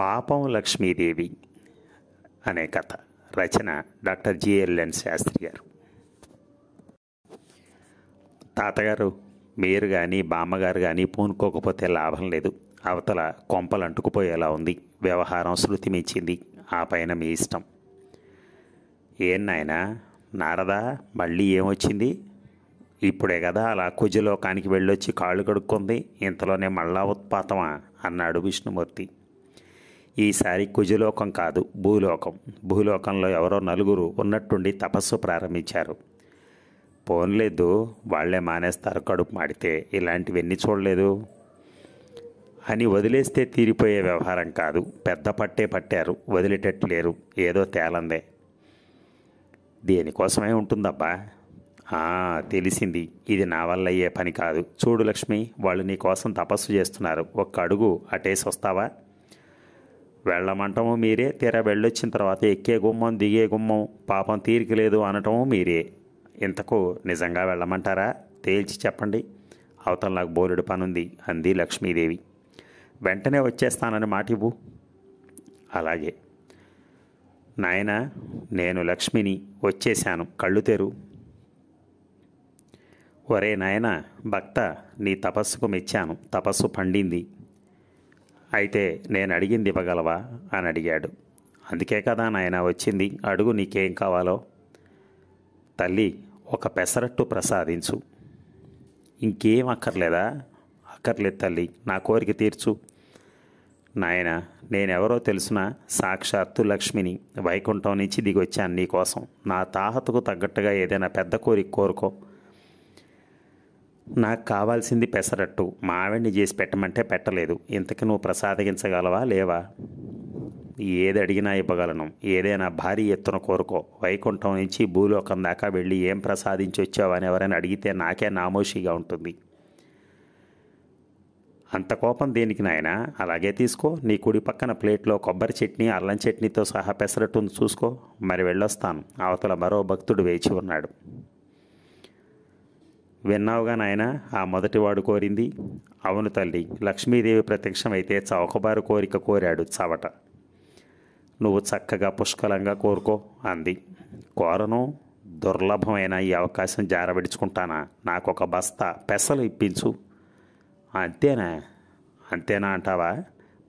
పాపం లక్ష్మీదేవి అనే కథ రచన డాక్టర్ జిఎల్ఎన్ శాస్త్రి గారు తాతగారు మీరు కానీ బామ్మగారు కానీ పూనుకోకపోతే లాభం లేదు అవతల కొంపలు అంటుకుపోయేలా ఉంది వ్యవహారం శృతి మించింది ఆ పైన మీ ఇష్టం ఏం నాయన నారదా మళ్ళీ ఏమొచ్చింది ఇప్పుడే కదా అలా కుజలోకానికి వెళ్ళొచ్చి కాళ్ళు కడుక్కుంది ఇంతలోనే మళ్ళా ఉత్పాతమా అన్నాడు విష్ణుమూర్తి ఈసారి కుజలోకం కాదు భూలోకం భూలోకంలో ఎవరో నలుగురు ఉన్నట్టుండి తపస్సు ప్రారంభించారు పోన్లేదు వాళ్లే మానేస్తారు కడుపు మాడితే ఇలాంటివన్నీ చూడలేదు అని వదిలేస్తే తీరిపోయే వ్యవహారం కాదు పెద్ద పట్టే పట్టారు వదిలేటట్టు లేరు ఏదో తేలందే దేనికోసమే ఉంటుందబ్బా తెలిసింది ఇది నా వల్ల అయ్యే పని కాదు చూడు లక్ష్మి వాళ్ళు నీ కోసం తపస్సు చేస్తున్నారు ఒక్క అడుగు అటేసి వస్తావా వెళ్ళమంటము మీరే తీరా వెళ్ళొచ్చిన తర్వాత ఎక్కే గుమ్మం దిగే గుమ్మం పాపం తీరిక లేదు అనటము మీరే ఇంతకు నిజంగా వెళ్ళమంటారా తేల్చి చెప్పండి అవతల నాకు బోలెడు పనుంది అంది లక్ష్మీదేవి వెంటనే వచ్చేస్తానని మాట ఇవ్వు అలాగే నాయన నేను లక్ష్మిని వచ్చేశాను కళ్ళు తెరు ఒరే నాయన భక్త నీ తపస్సుకు మెచ్చాను తపస్సు పండింది అయితే నేను అడిగింది ఇవ్వగలవా అని అడిగాడు అందుకే కదా నాయన వచ్చింది అడుగు నీకేం కావాలో తల్లి ఒక పెసరట్టు ప్రసాదించు ఇంకేం అక్కర్లేదా అక్కర్లేదు తల్లి నా కోరిక తీర్చు నాయన నేనెవరో తెలుసిన సాక్షాత్తు లక్ష్మిని వైకుంఠం నుంచి దిగొచ్చాను నీకోసం నా తాహతకు తగ్గట్టుగా ఏదైనా పెద్ద కోరిక కోరుకో నాకు కావాల్సింది పెసరట్టు మావిడిని చేసి పెట్టమంటే పెట్టలేదు ఇంతకు నువ్వు ప్రసాదగించగలవా లేవా ఏది అడిగినా ఇవ్వగలను ఏదైనా భారీ ఎత్తున కోరుకో వైకుంఠం నుంచి భూలోకం దాకా వెళ్ళి ఏం ప్రసాదించి వచ్చావని ఎవరైనా అడిగితే నాకే నామోషిగా ఉంటుంది అంత కోపం దేనికి నాయన అలాగే తీసుకో నీ కుడి పక్కన ప్లేట్లో కొబ్బరి చట్నీ అల్లం చట్నీతో సహా పెసరట్టును చూసుకో మరి వెళ్ళొస్తాను అవతల మరో భక్తుడు వేచి ఉన్నాడు విన్నావుగా నాయన ఆ మొదటివాడు కోరింది అవును తల్లి లక్ష్మీదేవి ప్రత్యక్షమైతే చౌకబారు కోరిక కోరాడు చవట నువ్వు చక్కగా పుష్కలంగా కోరుకో అంది కోరను దుర్లభమైన ఈ అవకాశం జారబడుచుకుంటానా నాకు ఒక బస్తా పెసలు ఇప్పించు అంతేనా అంతేనా అంటావా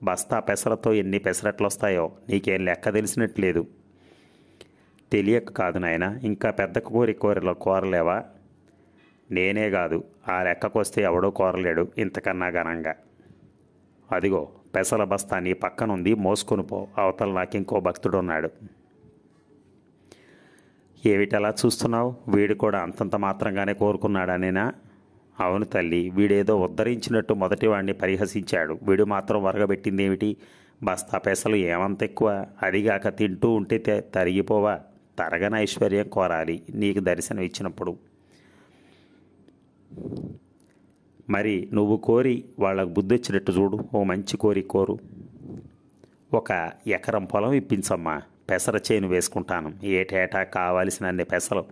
బస్తా పెసలతో ఎన్ని పెసరట్లు వస్తాయో నీకేం లెక్క తెలిసినట్లేదు తెలియక కాదు నాయన ఇంకా పెద్ద కోరి కోరలో కోరలేవా నేనే కాదు ఆ రెక్కకొస్తే ఎవడో కోరలేడు ఇంతకన్నా ఘనంగా అదిగో పెసల బస్తా నీ పక్కనుంది మోసుకొని పో అవతల నాకు ఇంకో భక్తుడున్నాడు ఏమిటలా చూస్తున్నావు వీడు కూడా అంతంత మాత్రంగానే కోరుకున్నాడనేనా అవును తల్లి వీడేదో ఉద్ధరించినట్టు మొదటివాడిని పరిహసించాడు వీడు మాత్రం వరగబెట్టింది ఏమిటి బస్తా పెసలు ఏమంత ఎక్కువ అదిగాక తింటూ ఉంటే తరిగిపోవా తరగన ఐశ్వర్యం కోరాలి నీకు దర్శనం ఇచ్చినప్పుడు మరి నువ్వు కోరి వాళ్ళకు బుద్ధి వచ్చినట్టు చూడు ఓ మంచి కోరి కోరు ఒక ఎకరం పొలం ఇప్పించమ్మా పెసర చేను వేసుకుంటాను ఏటేటా అన్ని పెసలు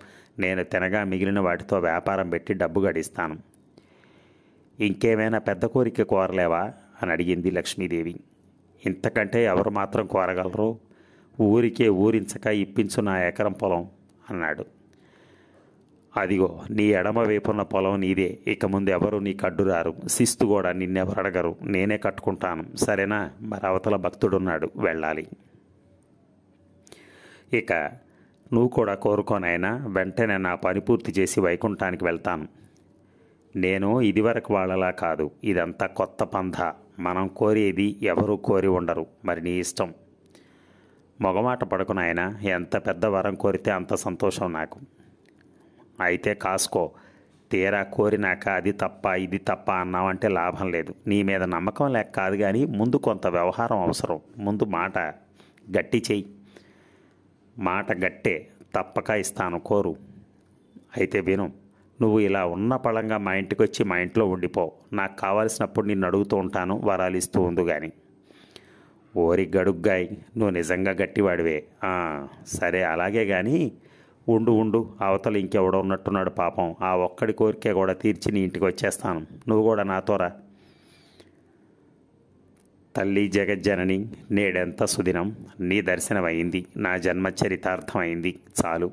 నేను తినగా మిగిలిన వాటితో వ్యాపారం పెట్టి డబ్బు గడిస్తాను ఇంకేమైనా పెద్ద కోరిక కోరలేవా అని అడిగింది లక్ష్మీదేవి ఇంతకంటే ఎవరు మాత్రం కోరగలరు ఊరికే ఊరించక ఇప్పించు నా ఎకరం పొలం అన్నాడు అదిగో నీ ఎడమ వైపున్న పొలం నీదే ఇక ముందు ఎవరు కడ్డు రారు శిస్తు కూడా నిన్నెవరు అడగరు నేనే కట్టుకుంటాను సరేనా మరి అవతల భక్తుడున్నాడు వెళ్ళాలి ఇక నువ్వు కూడా కోరుకోనైనా వెంటనే నా పని పూర్తి చేసి వైకుంఠానికి వెళ్తాను నేను ఇదివరకు వాళ్ళలా కాదు ఇదంతా కొత్త పంధ మనం కోరేది ఎవరూ కోరి ఉండరు మరి నీ ఇష్టం మొగమాట పడుకునాయన ఎంత పెద్ద వరం కోరితే అంత సంతోషం నాకు అయితే కాసుకో తీరా కోరినాక అది తప్ప ఇది తప్ప అన్నావంటే లాభం లేదు నీ మీద నమ్మకం లేక కాదు కానీ ముందు కొంత వ్యవహారం అవసరం ముందు మాట గట్టి చెయ్యి మాట గట్టే తప్పక ఇస్తాను కోరు అయితే విను నువ్వు ఇలా ఉన్న పళంగా మా ఇంటికి వచ్చి మా ఇంట్లో ఉండిపో నాకు కావలసినప్పుడు నిన్ను అడుగుతూ ఉంటాను వరాలు ఇస్తూ ఉంది కానీ ఓరి గడుగ్గాయ్ నువ్వు నిజంగా గట్టివాడివే సరే అలాగే కానీ ఉండు ఉండు అవతల ఇంకెవడో ఉన్నట్టున్నాడు పాపం ఆ ఒక్కడి కోరికే కూడా తీర్చి నీ ఇంటికి వచ్చేస్తాను నువ్వు కూడా నాతోరా తల్లి జగజ్జనని నేడెంత సుదినం నీ దర్శనమైంది నా జన్మ చరితార్థమైంది చాలు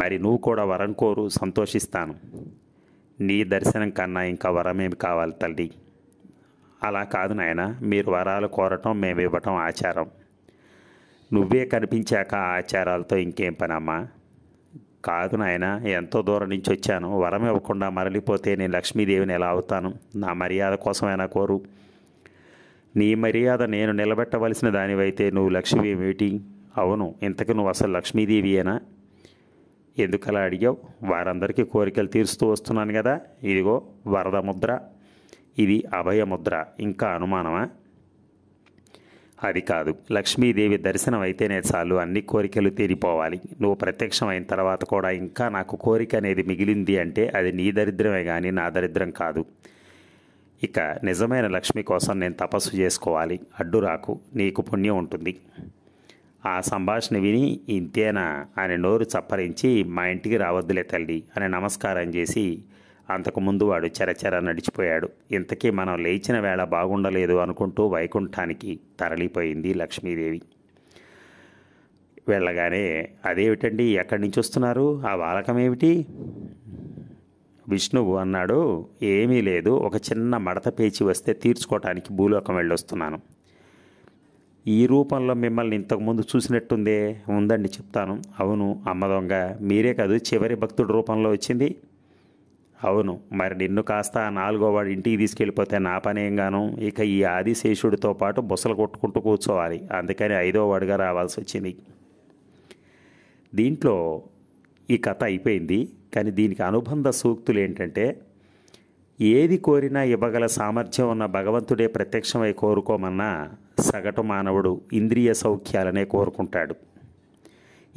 మరి నువ్వు కూడా వరం కోరు సంతోషిస్తాను నీ దర్శనం కన్నా ఇంకా వరమేమి కావాలి తల్లి అలా కాదు నాయన మీరు వరాలు కోరటం మేము ఇవ్వటం ఆచారం నువ్వే కనిపించాక ఆచారాలతో ఇంకేం పనమ్మా కాదు నాయన ఎంతో దూరం నుంచి వచ్చాను వరం ఇవ్వకుండా మరలిపోతే నేను లక్ష్మీదేవిని ఎలా అవుతాను నా మర్యాద కోసమైనా కోరు నీ మర్యాద నేను నిలబెట్టవలసిన దానివైతే నువ్వు లక్ష్మి ఏమిటి అవును ఇంతకు నువ్వు అసలు లక్ష్మీదేవి అయినా ఎందుకలా అడిగావు వారందరికీ కోరికలు తీరుస్తూ వస్తున్నాను కదా ఇదిగో వరద ముద్ర ఇది అభయ ముద్ర ఇంకా అనుమానమా అది కాదు లక్ష్మీదేవి దర్శనం అయితేనే చాలు అన్ని కోరికలు తీరిపోవాలి నువ్వు ప్రత్యక్షం అయిన తర్వాత కూడా ఇంకా నాకు కోరిక అనేది మిగిలింది అంటే అది నీ దరిద్రమే కానీ నా దరిద్రం కాదు ఇక నిజమైన లక్ష్మి కోసం నేను తపస్సు చేసుకోవాలి అడ్డు రాకు నీకు పుణ్యం ఉంటుంది ఆ సంభాషణ విని ఇంతేనా అని నోరు చప్పరించి మా ఇంటికి రావద్దులే తల్లి అని నమస్కారం చేసి అంతకుముందు వాడు చెరచెర నడిచిపోయాడు ఇంతకీ మనం లేచిన వేళ బాగుండలేదు అనుకుంటూ వైకుంఠానికి తరలిపోయింది లక్ష్మీదేవి వెళ్ళగానే అదేమిటండి ఎక్కడి నుంచి వస్తున్నారు ఆ వాలకం ఏమిటి విష్ణువు అన్నాడు ఏమీ లేదు ఒక చిన్న మడత పేచి వస్తే తీర్చుకోవటానికి భూలోకం వెళ్ళొస్తున్నాను ఈ రూపంలో మిమ్మల్ని ఇంతకుముందు చూసినట్టుందే ఉందండి చెప్తాను అవును అమ్మ దొంగ మీరే కాదు చివరి భక్తుడి రూపంలో వచ్చింది అవును మరి నిన్ను కాస్త నాలుగో వాడి ఇంటికి తీసుకెళ్ళిపోతే నా గాను ఇక ఈ ఆదిశేషుడితో పాటు బుసలు కొట్టుకుంటూ కూర్చోవాలి అందుకని ఐదో వాడిగా రావాల్సి వచ్చింది దీంట్లో ఈ కథ అయిపోయింది కానీ దీనికి అనుబంధ సూక్తులు ఏంటంటే ఏది కోరినా ఇవ్వగల సామర్థ్యం ఉన్న భగవంతుడే ప్రత్యక్షమై కోరుకోమన్నా సగటు మానవుడు ఇంద్రియ సౌఖ్యాలనే కోరుకుంటాడు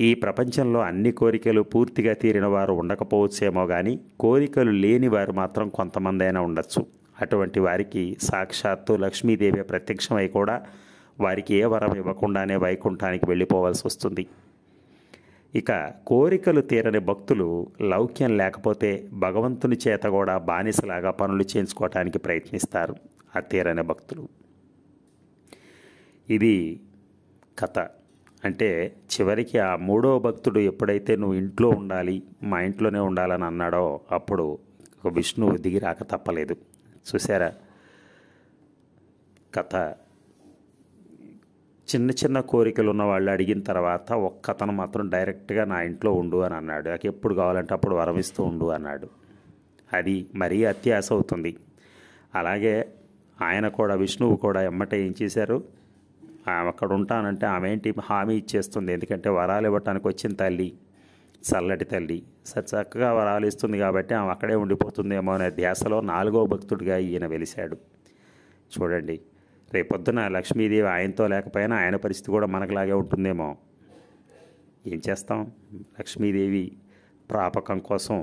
ఈ ప్రపంచంలో అన్ని కోరికలు పూర్తిగా తీరిన వారు ఉండకపోవచ్చేమో కానీ కోరికలు లేని వారు మాత్రం కొంతమంది అయినా ఉండొచ్చు అటువంటి వారికి సాక్షాత్తు లక్ష్మీదేవి ప్రత్యక్షమై కూడా వారికి ఏ వరం ఇవ్వకుండానే వైకుంఠానికి వెళ్ళిపోవాల్సి వస్తుంది ఇక కోరికలు తీరని భక్తులు లౌక్యం లేకపోతే భగవంతుని చేత కూడా బానిసలాగా పనులు చేయించుకోవటానికి ప్రయత్నిస్తారు ఆ తీరని భక్తులు ఇది కథ అంటే చివరికి ఆ మూడో భక్తుడు ఎప్పుడైతే నువ్వు ఇంట్లో ఉండాలి మా ఇంట్లోనే ఉండాలని అన్నాడో అప్పుడు విష్ణువు దిగి రాక తప్పలేదు చూసారా కథ చిన్న చిన్న కోరికలు ఉన్న వాళ్ళు అడిగిన తర్వాత ఒక్క అతను మాత్రం డైరెక్ట్గా నా ఇంట్లో ఉండు అని అన్నాడు నాకు ఎప్పుడు కావాలంటే అప్పుడు వరమిస్తూ ఉండు అన్నాడు అది మరీ అత్యాశ అవుతుంది అలాగే ఆయన కూడా విష్ణువు కూడా ఎమ్మట ఏం చేశారు ఆమె అక్కడ ఉంటానంటే ఆమె ఏంటి హామీ ఇచ్చేస్తుంది ఎందుకంటే వరాలు ఇవ్వటానికి వచ్చిన తల్లి చల్లటి తల్లి సరే చక్కగా వరాలు ఇస్తుంది కాబట్టి ఆమె అక్కడే ఉండిపోతుందేమో అనే ధ్యాసలో నాలుగో భక్తుడిగా ఈయన వెలిశాడు చూడండి రేపొద్దున లక్ష్మీదేవి ఆయనతో లేకపోయినా ఆయన పరిస్థితి కూడా మనకులాగే ఉంటుందేమో ఏం చేస్తాం లక్ష్మీదేవి ప్రాపకం కోసం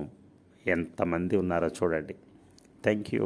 ఎంతమంది ఉన్నారో చూడండి థ్యాంక్ యూ